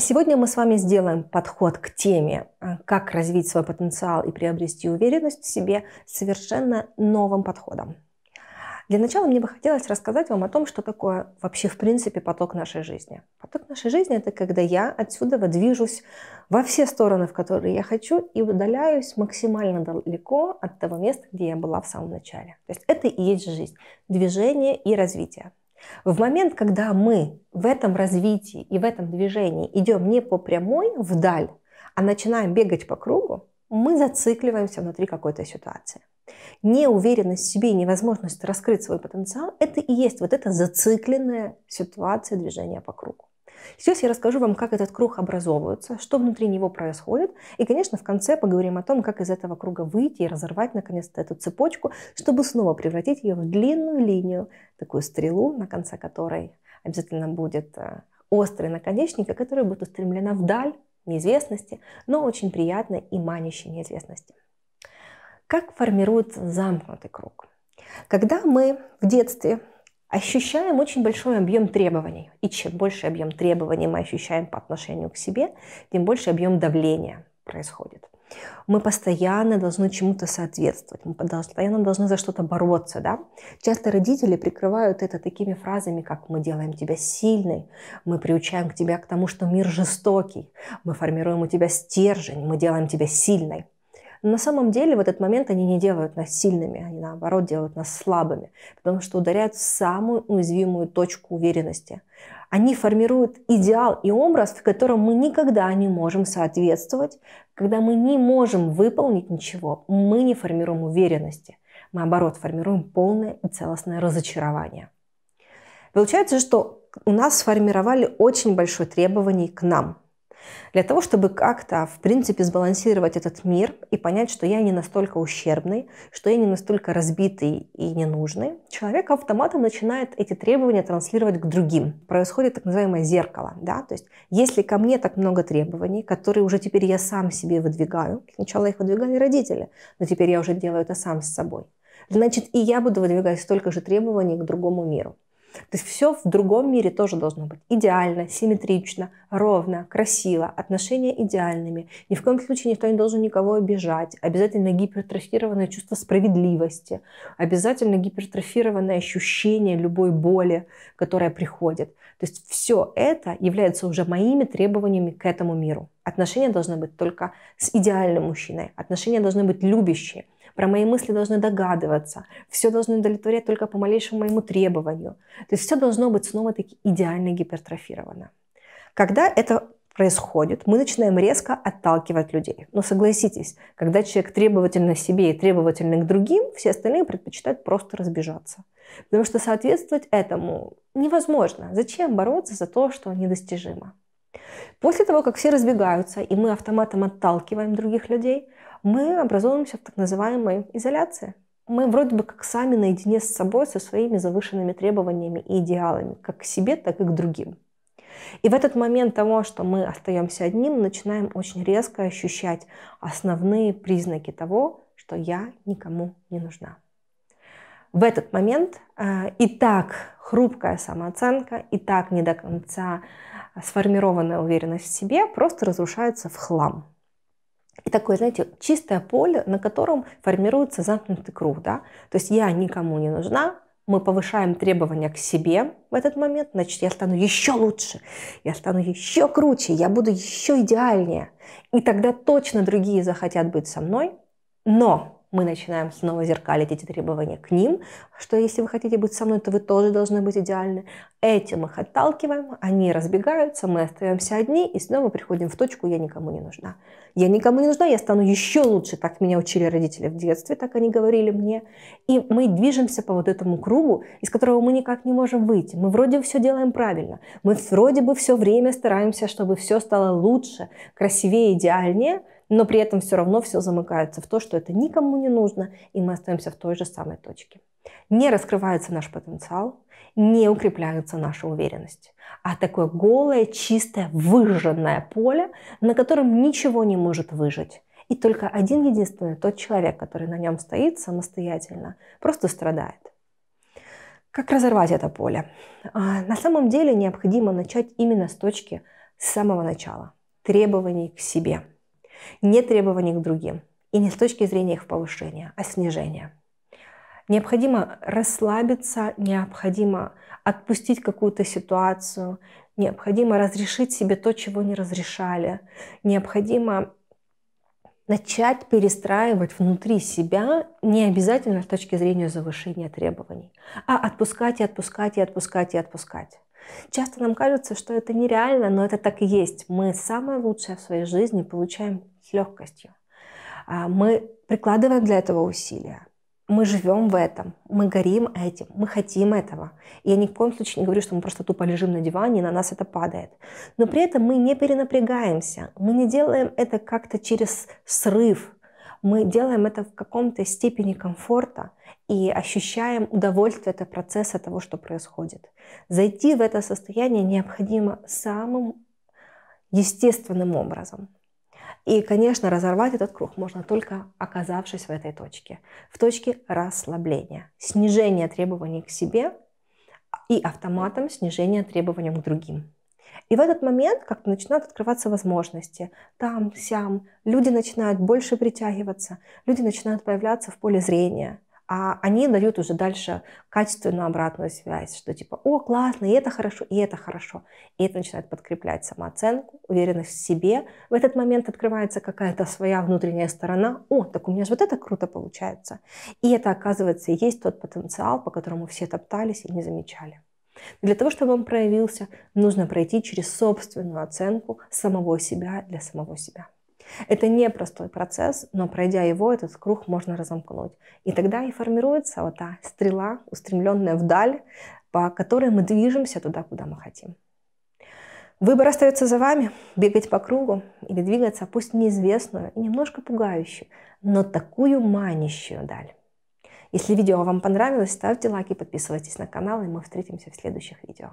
Сегодня мы с вами сделаем подход к теме а, «Как развить свой потенциал и приобрести уверенность в себе» совершенно новым подходом. Для начала мне бы хотелось рассказать вам о том, что такое вообще в принципе поток нашей жизни. Поток нашей жизни – это когда я отсюда движусь во все стороны, в которые я хочу, и удаляюсь максимально далеко от того места, где я была в самом начале. То есть это и есть жизнь – движение и развитие. В момент, когда мы в этом развитии и в этом движении идем не по прямой вдаль, а начинаем бегать по кругу, мы зацикливаемся внутри какой-то ситуации. Неуверенность в себе и невозможность раскрыть свой потенциал – это и есть вот эта зацикленная ситуация движения по кругу. Сейчас я расскажу вам, как этот круг образовывается, что внутри него происходит, и, конечно, в конце поговорим о том, как из этого круга выйти и разорвать, наконец-то, эту цепочку, чтобы снова превратить ее в длинную линию, такую стрелу, на конце которой обязательно будет э, острый наконечник, который будет устремлена вдаль неизвестности, но очень приятной и манящей неизвестности. Как формируется замкнутый круг? Когда мы в детстве ощущаем очень большой объем требований. И чем больше объем требований мы ощущаем по отношению к себе, тем больше объем давления происходит. Мы постоянно должны чему-то соответствовать, мы постоянно должны за что-то бороться. Да? Часто родители прикрывают это такими фразами, как «мы делаем тебя сильной», «мы приучаем к тебя к тому, что мир жестокий», «мы формируем у тебя стержень», «мы делаем тебя сильной». Но на самом деле в этот момент они не делают нас сильными, они наоборот делают нас слабыми, потому что ударяют в самую уязвимую точку уверенности. Они формируют идеал и образ, в котором мы никогда не можем соответствовать, когда мы не можем выполнить ничего, мы не формируем уверенности. Мы, наоборот, формируем полное и целостное разочарование. Получается, что у нас сформировали очень большое требование к нам. Для того, чтобы как-то, в принципе, сбалансировать этот мир и понять, что я не настолько ущербный, что я не настолько разбитый и ненужный, человек автоматом начинает эти требования транслировать к другим. Происходит так называемое зеркало. Да? То есть, если ко мне так много требований, которые уже теперь я сам себе выдвигаю, сначала их выдвигали родители, но теперь я уже делаю это сам с собой, значит, и я буду выдвигать столько же требований к другому миру. То есть все в другом мире тоже должно быть идеально, симметрично, ровно, красиво, отношения идеальными. Ни в коем случае никто не должен никого обижать. Обязательно гипертрофированное чувство справедливости. Обязательно гипертрофированное ощущение любой боли, которая приходит. То есть все это является уже моими требованиями к этому миру. Отношения должны быть только с идеальным мужчиной. Отношения должны быть любящие. Про мои мысли должны догадываться. Все должно удовлетворять только по малейшему моему требованию. То есть все должно быть снова-таки идеально гипертрофировано. Когда это происходит, мы начинаем резко отталкивать людей. Но ну, согласитесь, когда человек требовательно себе и требовательный к другим, все остальные предпочитают просто разбежаться. Потому что соответствовать этому невозможно. Зачем бороться за то, что недостижимо? После того, как все разбегаются, и мы автоматом отталкиваем других людей, мы образуемся в так называемой изоляции. Мы вроде бы как сами наедине с собой, со своими завышенными требованиями и идеалами, как к себе, так и к другим. И в этот момент того, что мы остаемся одним, начинаем очень резко ощущать основные признаки того, что я никому не нужна. В этот момент э, и так хрупкая самооценка, и так не до конца сформированная уверенность в себе просто разрушается в хлам. И такое, знаете, чистое поле, на котором формируется замкнутый круг, да, то есть я никому не нужна, мы повышаем требования к себе в этот момент, значит, я стану еще лучше, я стану еще круче, я буду еще идеальнее. И тогда точно другие захотят быть со мной, но мы начинаем снова зеркалить эти требования к ним, что если вы хотите быть со мной, то вы тоже должны быть идеальны. Этим их отталкиваем, они разбегаются, мы остаемся одни и снова приходим в точку «я никому не нужна». Я никому не нужна, я стану еще лучше, так меня учили родители в детстве, так они говорили мне. И мы движемся по вот этому кругу, из которого мы никак не можем выйти. Мы вроде все делаем правильно, мы вроде бы все время стараемся, чтобы все стало лучше, красивее, идеальнее – но при этом все равно все замыкается в то, что это никому не нужно, и мы остаемся в той же самой точке. Не раскрывается наш потенциал, не укрепляется наша уверенность, а такое голое, чистое, выжженное поле, на котором ничего не может выжить. И только один единственный, тот человек, который на нем стоит самостоятельно, просто страдает. Как разорвать это поле? А, на самом деле необходимо начать именно с точки с самого начала требований к себе не требований к другим. И не с точки зрения их повышения, а снижения. Необходимо расслабиться, необходимо отпустить какую-то ситуацию, необходимо разрешить себе то, чего не разрешали, необходимо начать перестраивать внутри себя не обязательно с точки зрения завышения требований, а отпускать и отпускать и отпускать и отпускать. Часто нам кажется, что это нереально, но это так и есть. Мы самое лучшее в своей жизни получаем легкостью. А, мы прикладываем для этого усилия. Мы живем в этом, мы горим этим, мы хотим этого. я ни в коем случае не говорю, что мы просто тупо лежим на диване, и на нас это падает. Но при этом мы не перенапрягаемся, мы не делаем это как-то через срыв, мы делаем это в каком-то степени комфорта и ощущаем удовольствие от процесса того, что происходит. Зайти в это состояние необходимо самым естественным образом. И, конечно, разорвать этот круг можно только оказавшись в этой точке, в точке расслабления, снижения требований к себе и автоматом снижения требований к другим. И в этот момент как-то начинают открываться возможности. Там, сям, люди начинают больше притягиваться, люди начинают появляться в поле зрения – а они дают уже дальше качественную обратную связь, что типа, о, классно, и это хорошо, и это хорошо. И это начинает подкреплять самооценку, уверенность в себе. В этот момент открывается какая-то своя внутренняя сторона. О, так у меня же вот это круто получается. И это, оказывается, и есть тот потенциал, по которому все топтались и не замечали. Для того, чтобы он проявился, нужно пройти через собственную оценку самого себя для самого себя. Это непростой процесс, но пройдя его, этот круг можно разомкнуть. И тогда и формируется вот та стрела, устремленная вдаль, по которой мы движемся туда, куда мы хотим. Выбор остается за вами – бегать по кругу или двигаться, пусть неизвестную и немножко пугающую, но такую манящую даль. Если видео вам понравилось, ставьте лайки, подписывайтесь на канал, и мы встретимся в следующих видео.